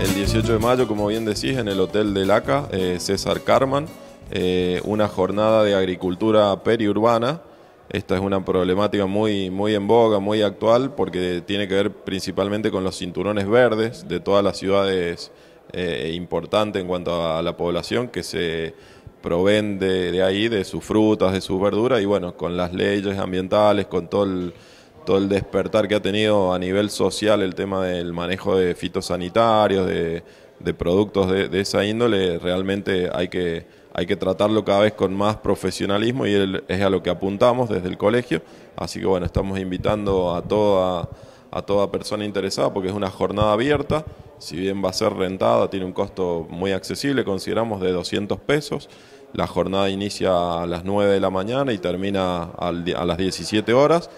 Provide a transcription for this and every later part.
el 18 de mayo, como bien decís, en el Hotel de Laca, eh, César Carman, eh, una jornada de agricultura periurbana. Esta es una problemática muy, muy en boga, muy actual, porque tiene que ver principalmente con los cinturones verdes de todas las ciudades eh, importantes en cuanto a la población que se proveen de ahí, de sus frutas, de sus verduras, y bueno, con las leyes ambientales, con todo el todo el despertar que ha tenido a nivel social el tema del manejo de fitosanitarios, de, productos de, esa índole, realmente hay que, hay que tratarlo cada vez con más profesionalismo y es a lo que apuntamos desde el colegio. Así que bueno, estamos invitando a toda, a toda persona interesada porque es una jornada abierta, si bien va a ser rentada, tiene un costo muy accesible, consideramos de 200 pesos. La jornada inicia a las 9 de la mañana y termina a las 17 horas.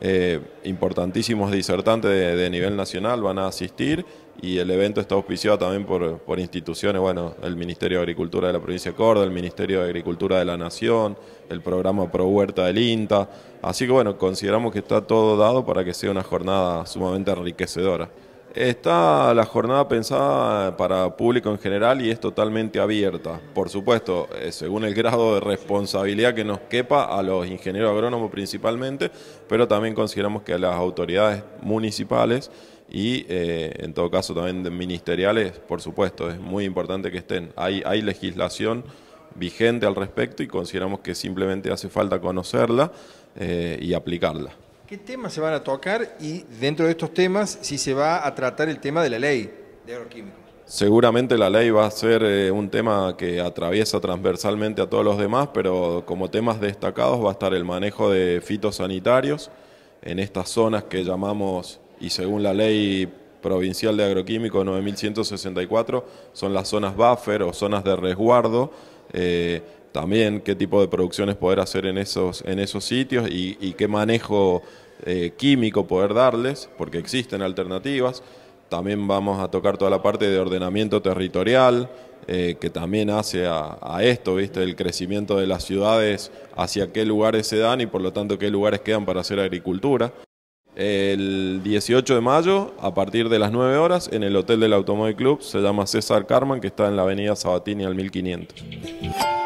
Eh, importantísimos disertantes de, nivel nacional van a asistir y el evento está auspiciado también por, por, instituciones, bueno, el Ministerio de Agricultura de la provincia de Córdoba, el Ministerio de Agricultura de la Nación, el programa Pro Huerta del INTA, así que bueno, consideramos que está todo dado para que sea una jornada sumamente enriquecedora. Está la jornada pensada para público en general y es totalmente abierta. Por supuesto, eh, según el grado de responsabilidad que nos quepa a los ingenieros agrónomos principalmente, pero también consideramos que a las autoridades municipales y eh, en todo caso también ministeriales, por supuesto, es muy importante que estén. Hay, hay legislación vigente al respecto y consideramos que simplemente hace falta conocerla eh, y aplicarla. ¿Qué temas se van a tocar y dentro de estos temas si se va a tratar el tema de la ley de agroquímicos? Seguramente la ley va a ser eh, un tema que atraviesa transversalmente a todos los demás, pero como temas destacados va a estar el manejo de fitosanitarios en estas zonas que llamamos, y según la ley provincial de agroquímicos 9164, son las zonas buffer o zonas de resguardo. Eh, también qué tipo de producciones poder hacer en esos, en esos sitios y, qué manejo eh, químico poder darles, porque existen alternativas. También vamos a tocar toda la parte de ordenamiento territorial, eh, que también hace a, esto, ¿viste? El crecimiento de las ciudades, hacia qué lugares se dan y por lo tanto qué lugares quedan para hacer agricultura. El 18 de mayo, a partir de las 9 horas, en el Hotel del Automóvil Club, se llama César Carman, que está en la avenida Sabatini al 1500.